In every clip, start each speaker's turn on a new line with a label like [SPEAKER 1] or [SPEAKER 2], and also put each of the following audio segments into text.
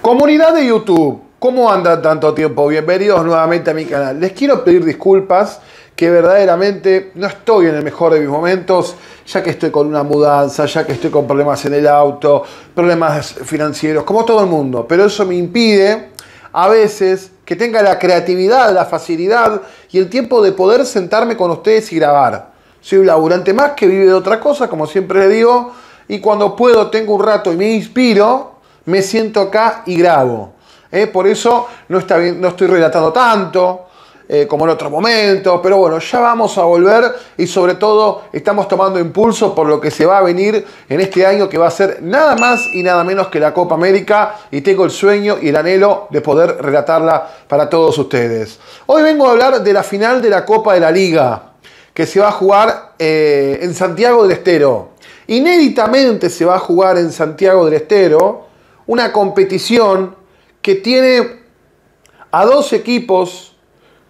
[SPEAKER 1] Comunidad de YouTube, ¿cómo anda tanto tiempo? Bienvenidos nuevamente a mi canal. Les quiero pedir disculpas que verdaderamente no estoy en el mejor de mis momentos, ya que estoy con una mudanza, ya que estoy con problemas en el auto, problemas financieros, como todo el mundo. Pero eso me impide a veces que tenga la creatividad, la facilidad y el tiempo de poder sentarme con ustedes y grabar. Soy un laburante más que vive de otra cosa, como siempre le digo, y cuando puedo tengo un rato y me inspiro me siento acá y grabo. ¿eh? Por eso no, está bien, no estoy relatando tanto eh, como en otro momento. pero bueno, ya vamos a volver y sobre todo estamos tomando impulso por lo que se va a venir en este año que va a ser nada más y nada menos que la Copa América y tengo el sueño y el anhelo de poder relatarla para todos ustedes. Hoy vengo a hablar de la final de la Copa de la Liga que se va a jugar eh, en Santiago del Estero. Inéditamente se va a jugar en Santiago del Estero, una competición que tiene a dos equipos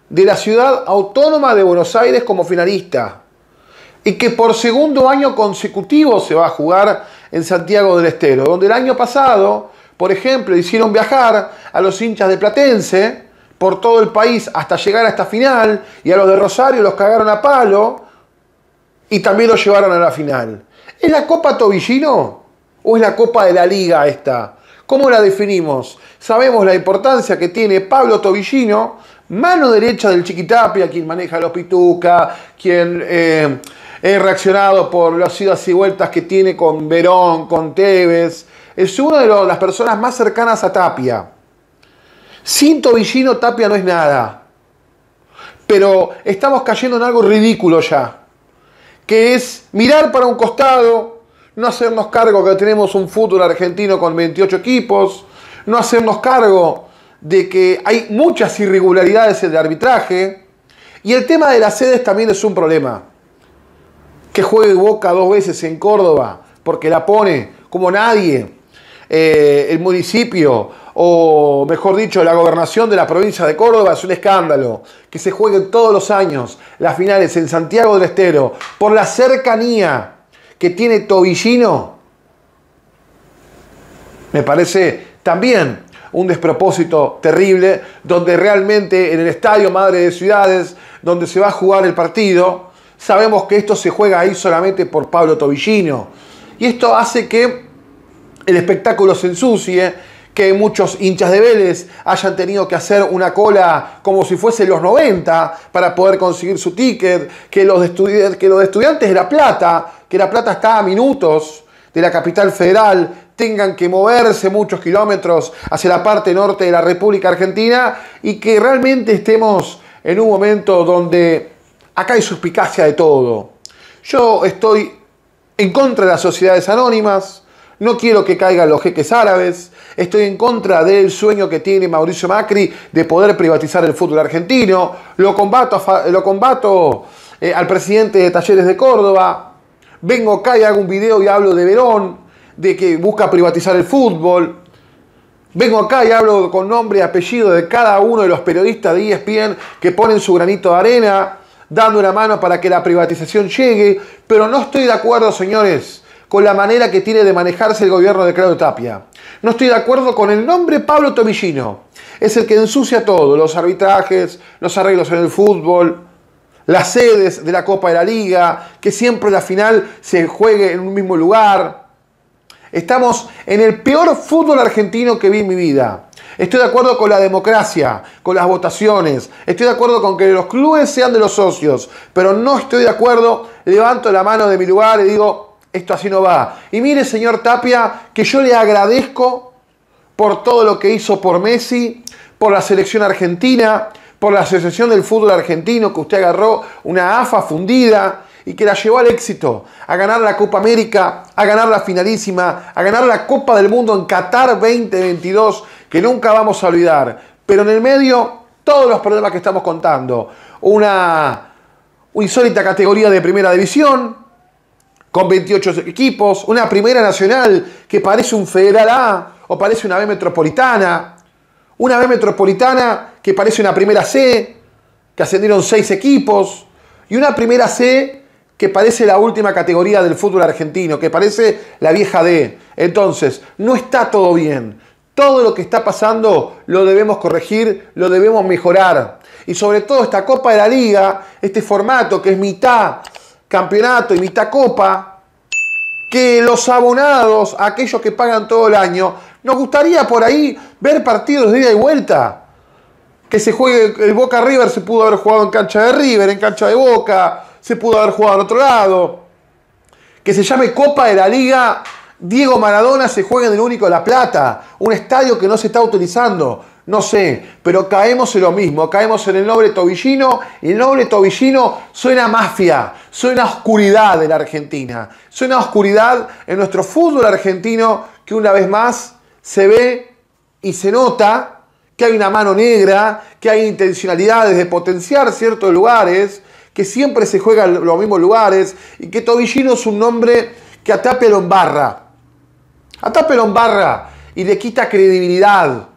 [SPEAKER 1] de la ciudad autónoma de Buenos Aires como finalista y que por segundo año consecutivo se va a jugar en Santiago del Estero, donde el año pasado, por ejemplo, hicieron viajar a los hinchas de Platense por todo el país hasta llegar a esta final y a los de Rosario los cagaron a palo y también los llevaron a la final. ¿Es la Copa Tobillino o es la Copa de la Liga esta? ¿Cómo la definimos? Sabemos la importancia que tiene Pablo Tobillino, mano derecha del Chiquitapia, quien maneja los Pituca, quien eh, es reaccionado por las idas y vueltas que tiene con Verón, con Tevez. Es una de las personas más cercanas a Tapia. Sin Tobillino, Tapia no es nada. Pero estamos cayendo en algo ridículo ya, que es mirar para un costado, no hacernos cargo que tenemos un fútbol argentino con 28 equipos, no hacernos cargo de que hay muchas irregularidades en el arbitraje. Y el tema de las sedes también es un problema. Que juegue Boca dos veces en Córdoba, porque la pone como nadie eh, el municipio, o mejor dicho, la gobernación de la provincia de Córdoba, es un escándalo. Que se jueguen todos los años las finales en Santiago del Estero, por la cercanía que tiene Tobillino, me parece también un despropósito terrible, donde realmente en el Estadio Madre de Ciudades, donde se va a jugar el partido, sabemos que esto se juega ahí solamente por Pablo Tobillino. Y esto hace que el espectáculo se ensucie que muchos hinchas de Vélez hayan tenido que hacer una cola como si fuese los 90 para poder conseguir su ticket, que los, que los estudiantes de La Plata, que La Plata está a minutos de la capital federal, tengan que moverse muchos kilómetros hacia la parte norte de la República Argentina y que realmente estemos en un momento donde acá hay suspicacia de todo. Yo estoy en contra de las sociedades anónimas, no quiero que caigan los jeques árabes, estoy en contra del sueño que tiene Mauricio Macri de poder privatizar el fútbol argentino, lo combato, lo combato eh, al presidente de Talleres de Córdoba, vengo acá y hago un video y hablo de Verón, de que busca privatizar el fútbol, vengo acá y hablo con nombre y apellido de cada uno de los periodistas de ESPN que ponen su granito de arena, dando una mano para que la privatización llegue, pero no estoy de acuerdo, señores con la manera que tiene de manejarse el gobierno de Claudio Tapia. No estoy de acuerdo con el nombre Pablo Tomillino. Es el que ensucia todo, los arbitrajes, los arreglos en el fútbol, las sedes de la Copa de la Liga, que siempre la final se juegue en un mismo lugar. Estamos en el peor fútbol argentino que vi en mi vida. Estoy de acuerdo con la democracia, con las votaciones. Estoy de acuerdo con que los clubes sean de los socios. Pero no estoy de acuerdo. Levanto la mano de mi lugar y digo, esto así no va. Y mire, señor Tapia, que yo le agradezco por todo lo que hizo por Messi, por la selección argentina, por la Asociación del Fútbol Argentino, que usted agarró una AFA fundida y que la llevó al éxito, a ganar la Copa América, a ganar la finalísima, a ganar la Copa del Mundo en Qatar 2022, que nunca vamos a olvidar. Pero en el medio, todos los problemas que estamos contando. Una insólita categoría de primera división, con 28 equipos, una primera nacional que parece un Federal A o parece una B metropolitana, una B metropolitana que parece una primera C, que ascendieron 6 equipos, y una primera C que parece la última categoría del fútbol argentino, que parece la vieja D. Entonces, no está todo bien. Todo lo que está pasando lo debemos corregir, lo debemos mejorar. Y sobre todo esta Copa de la Liga, este formato que es mitad campeonato y mitad copa, que los abonados, aquellos que pagan todo el año, nos gustaría por ahí ver partidos de ida y vuelta. Que se juegue el Boca River, se pudo haber jugado en cancha de River, en cancha de Boca, se pudo haber jugado en otro lado. Que se llame Copa de la Liga Diego Maradona se juega en el único La Plata, un estadio que no se está utilizando. No sé, pero caemos en lo mismo, caemos en el noble tobillino y el noble tobillino suena mafia, suena oscuridad en la Argentina, suena oscuridad en nuestro fútbol argentino que una vez más se ve y se nota que hay una mano negra, que hay intencionalidades de potenciar ciertos lugares, que siempre se juegan los mismos lugares y que Tobillino es un nombre que atape a Lombarra. Atape el Lombarra y le quita credibilidad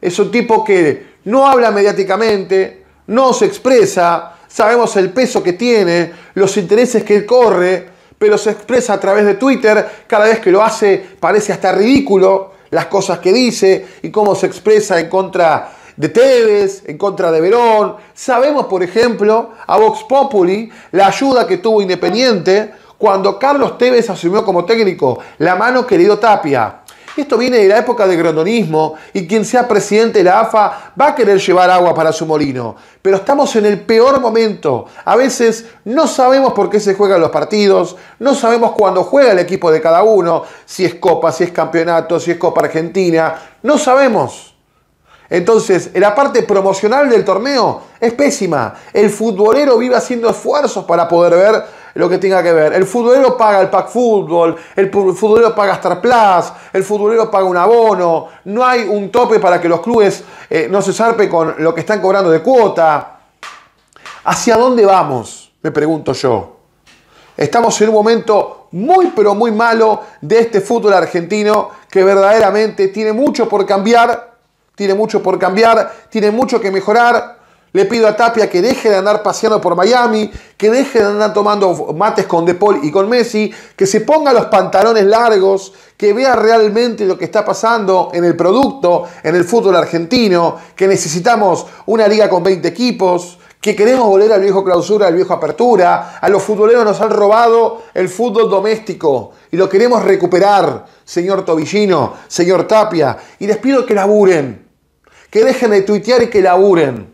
[SPEAKER 1] es un tipo que no habla mediáticamente, no se expresa, sabemos el peso que tiene, los intereses que él corre, pero se expresa a través de Twitter, cada vez que lo hace parece hasta ridículo las cosas que dice y cómo se expresa en contra de Tevez, en contra de Verón. Sabemos, por ejemplo, a Vox Populi, la ayuda que tuvo Independiente cuando Carlos Tevez asumió como técnico, la mano querido Tapia. Esto viene de la época del grandonismo y quien sea presidente de la AFA va a querer llevar agua para su molino. Pero estamos en el peor momento. A veces no sabemos por qué se juegan los partidos, no sabemos cuándo juega el equipo de cada uno, si es Copa, si es Campeonato, si es Copa Argentina, no sabemos. Entonces, la parte promocional del torneo es pésima. El futbolero vive haciendo esfuerzos para poder ver lo que tenga que ver. El futbolero paga el pack fútbol, el futbolero paga Star Plus, el futbolero paga un abono, no hay un tope para que los clubes eh, no se zarpe con lo que están cobrando de cuota. ¿Hacia dónde vamos? Me pregunto yo. Estamos en un momento muy pero muy malo de este fútbol argentino que verdaderamente tiene mucho por cambiar, tiene mucho por cambiar, tiene mucho que mejorar le pido a Tapia que deje de andar paseando por Miami, que deje de andar tomando mates con De Paul y con Messi, que se ponga los pantalones largos, que vea realmente lo que está pasando en el producto, en el fútbol argentino, que necesitamos una liga con 20 equipos, que queremos volver al viejo clausura, al viejo apertura. A los futboleros nos han robado el fútbol doméstico y lo queremos recuperar, señor Tobillino, señor Tapia. Y les pido que laburen, que dejen de tuitear y que laburen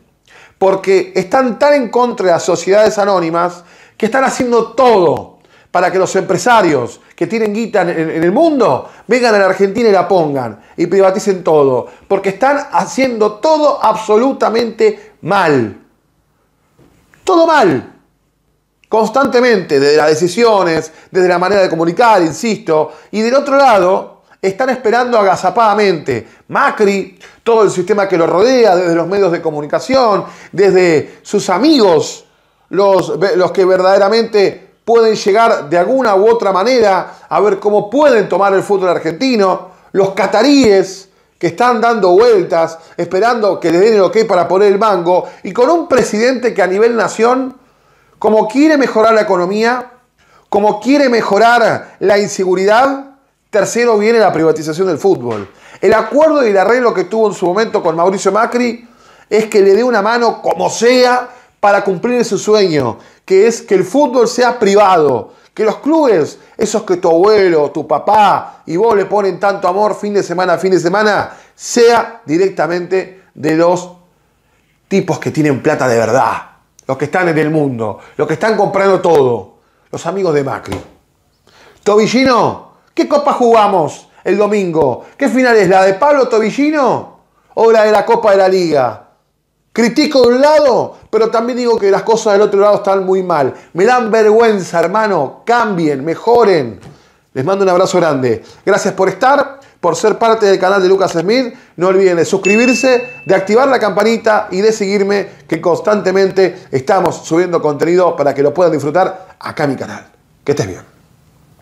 [SPEAKER 1] porque están tan en contra de las sociedades anónimas que están haciendo todo para que los empresarios que tienen guita en, el mundo vengan a la Argentina y la pongan y privaticen todo, porque están haciendo todo absolutamente mal. Todo mal constantemente, desde las decisiones, desde la manera de comunicar, insisto, y del otro lado, están esperando agazapadamente. Macri, todo el sistema que lo rodea, desde los medios de comunicación, desde sus amigos, los, que verdaderamente pueden llegar de alguna u otra manera a ver cómo pueden tomar el fútbol argentino, los cataríes que están dando vueltas, esperando que les den el ok para poner el mango, y con un presidente que a nivel nación, como quiere mejorar la economía, como quiere mejorar la inseguridad, Tercero viene la privatización del fútbol. El acuerdo y el arreglo que tuvo en su momento con Mauricio Macri es que le dé una mano como sea para cumplir su sueño, que es que el fútbol sea privado, que los clubes, esos que tu abuelo, tu papá y vos le ponen tanto amor fin de semana a fin de semana, sea directamente de los tipos que tienen plata de verdad, los que están en el mundo, los que están comprando todo, los amigos de Macri. Tobillino, ¿Qué copa jugamos el domingo? ¿Qué final es? ¿La de Pablo Tobillino o la de la Copa de la Liga? Critico de un lado, pero también digo que las cosas del otro lado están muy mal. Me dan vergüenza, hermano. Cambien, mejoren. Les mando un abrazo grande. Gracias por estar, por ser parte del canal de Lucas Smith. No olviden de suscribirse, de activar la campanita y de seguirme, que constantemente estamos subiendo contenido para que lo puedan disfrutar acá en mi canal. Que estés bien.